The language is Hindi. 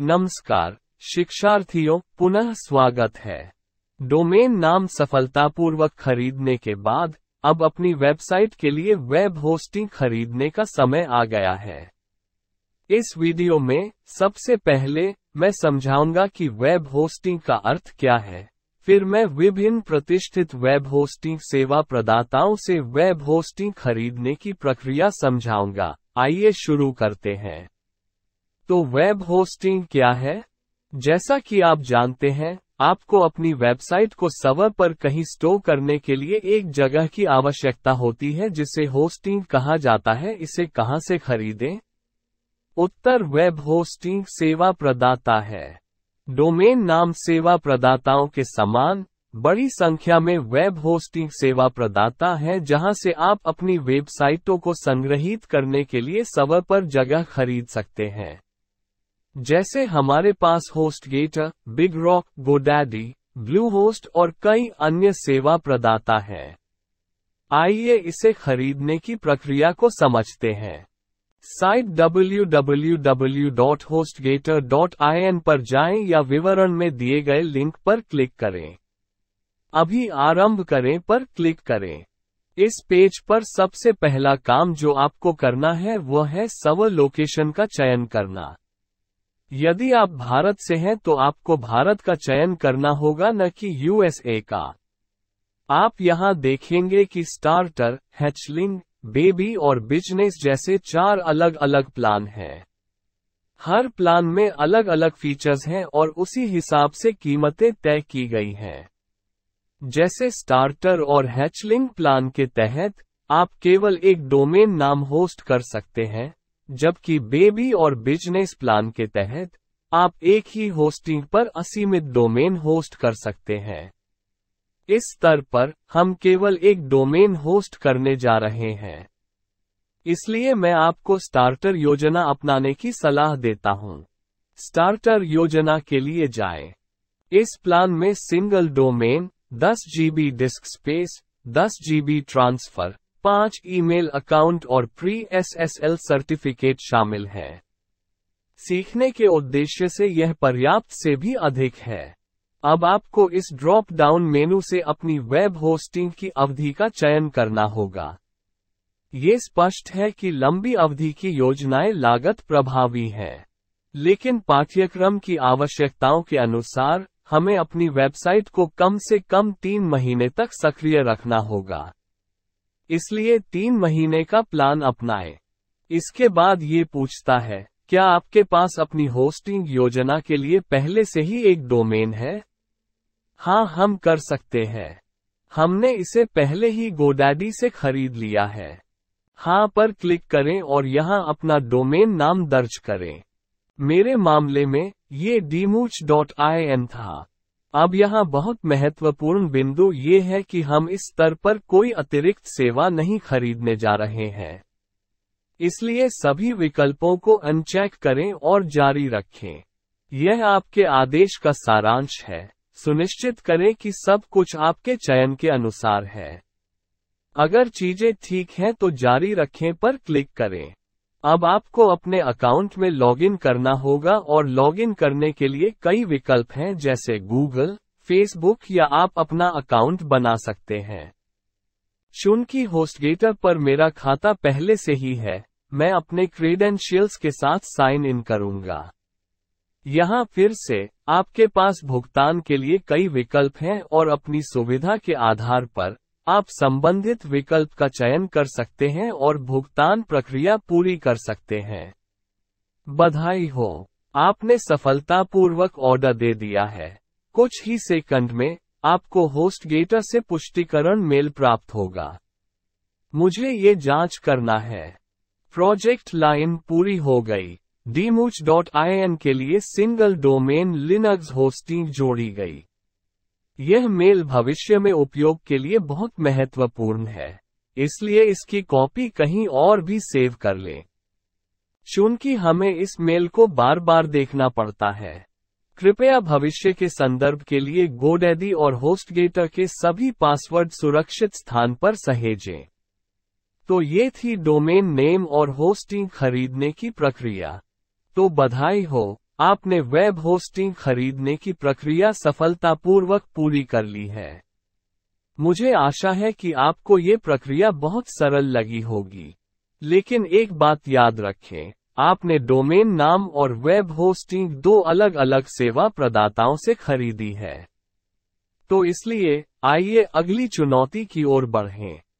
नमस्कार शिक्षार्थियों पुनः स्वागत है डोमेन नाम सफलतापूर्वक खरीदने के बाद अब अपनी वेबसाइट के लिए वेब होस्टिंग खरीदने का समय आ गया है इस वीडियो में सबसे पहले मैं समझाऊंगा कि वेब होस्टिंग का अर्थ क्या है फिर मैं विभिन्न प्रतिष्ठित वेब होस्टिंग सेवा प्रदाताओं से वेब होस्टिंग खरीदने की प्रक्रिया समझाऊंगा आइए शुरू करते हैं तो वेब होस्टिंग क्या है जैसा कि आप जानते हैं आपको अपनी वेबसाइट को सवर पर कहीं स्टोर करने के लिए एक जगह की आवश्यकता होती है जिसे होस्टिंग कहा जाता है इसे कहां से खरीदें उत्तर वेब होस्टिंग सेवा प्रदाता है डोमेन नाम सेवा प्रदाताओं के समान बड़ी संख्या में वेब होस्टिंग सेवा प्रदाता हैं जहां से आप अपनी वेबसाइटों को संग्रहित करने के लिए सवर पर जगह खरीद सकते हैं जैसे हमारे पास HostGator BigRock GoDaddy Bluehost और कई अन्य सेवा प्रदाता हैं आइए इसे खरीदने की प्रक्रिया को समझते हैं साइट www.hostgator.in पर जाएं या विवरण में दिए गए लिंक पर क्लिक करें अभी आरंभ करें पर क्लिक करें इस पेज पर सबसे पहला काम जो आपको करना है वह है सवर लोकेशन का चयन करना यदि आप भारत से हैं तो आपको भारत का चयन करना होगा न कि यूएसए का आप यहाँ देखेंगे कि स्टार्टर हैचलिंग बेबी और बिजनेस जैसे चार अलग अलग प्लान हैं हर प्लान में अलग अलग फीचर्स हैं और उसी हिसाब से कीमतें तय की गई हैं जैसे स्टार्टर और हैचलिंग प्लान के तहत आप केवल एक डोमेन नाम होस्ट कर सकते हैं जबकि बेबी और बिजनेस प्लान के तहत आप एक ही होस्टिंग पर असीमित डोमेन होस्ट कर सकते हैं इस स्तर पर हम केवल एक डोमेन होस्ट करने जा रहे हैं इसलिए मैं आपको स्टार्टर योजना अपनाने की सलाह देता हूं स्टार्टर योजना के लिए जाएं। इस प्लान में सिंगल डोमेन दस जीबी डिस्क स्पेस दस जीबी ट्रांसफर पांच ईमेल अकाउंट और प्री एसएसएल सर्टिफिकेट शामिल है सीखने के उद्देश्य से यह पर्याप्त से भी अधिक है अब आपको इस ड्रॉप डाउन मेनू से अपनी वेब होस्टिंग की अवधि का चयन करना होगा ये स्पष्ट है कि लंबी अवधि की योजनाएं लागत प्रभावी हैं लेकिन पाठ्यक्रम की आवश्यकताओं के अनुसार हमें अपनी वेबसाइट को कम से कम तीन महीने तक सक्रिय रखना होगा इसलिए तीन महीने का प्लान अपनाए इसके बाद ये पूछता है क्या आपके पास अपनी होस्टिंग योजना के लिए पहले से ही एक डोमेन है हाँ हम कर सकते हैं हमने इसे पहले ही गोडैडी से खरीद लिया है हाँ पर क्लिक करें और यहाँ अपना डोमेन नाम दर्ज करें मेरे मामले में ये डीमूच डॉट आई एन था अब यहाँ बहुत महत्वपूर्ण बिंदु ये है कि हम इस स्तर पर कोई अतिरिक्त सेवा नहीं खरीदने जा रहे हैं इसलिए सभी विकल्पों को अनचेक करें और जारी रखें यह आपके आदेश का सारांश है सुनिश्चित करें कि सब कुछ आपके चयन के अनुसार है अगर चीजें ठीक हैं तो जारी रखें पर क्लिक करें अब आपको अपने अकाउंट में लॉगिन करना होगा और लॉगिन करने के लिए कई विकल्प हैं जैसे गूगल फेसबुक या आप अपना अकाउंट बना सकते हैं शुनकी होस्टगेटर पर मेरा खाता पहले से ही है मैं अपने क्रेडेंशियल्स के साथ साइन इन करूंगा यहाँ फिर से आपके पास भुगतान के लिए कई विकल्प हैं और अपनी सुविधा के आधार पर आप संबंधित विकल्प का चयन कर सकते हैं और भुगतान प्रक्रिया पूरी कर सकते हैं बधाई हो आपने सफलतापूर्वक ऑर्डर दे दिया है कुछ ही सेकंड में आपको होस्ट गेटर से पुष्टिकरण मेल प्राप्त होगा मुझे ये जांच करना है प्रोजेक्ट लाइन पूरी हो गई डीमूच के लिए सिंगल डोमेन लिनक्स होस्टिंग जोड़ी गई यह मेल भविष्य में उपयोग के लिए बहुत महत्वपूर्ण है इसलिए इसकी कॉपी कहीं और भी सेव कर लें चूंकि हमें इस मेल को बार बार देखना पड़ता है कृपया भविष्य के संदर्भ के लिए गोडेडी और होस्टगेटर के सभी पासवर्ड सुरक्षित स्थान पर सहेजें तो ये थी डोमेन नेम और होस्टिंग खरीदने की प्रक्रिया तो बधाई हो आपने वेब होस्टिंग खरीदने की प्रक्रिया सफलतापूर्वक पूरी कर ली है मुझे आशा है कि आपको ये प्रक्रिया बहुत सरल लगी होगी लेकिन एक बात याद रखें आपने डोमेन नाम और वेब होस्टिंग दो अलग अलग सेवा प्रदाताओं से खरीदी है तो इसलिए आइए अगली चुनौती की ओर बढ़ें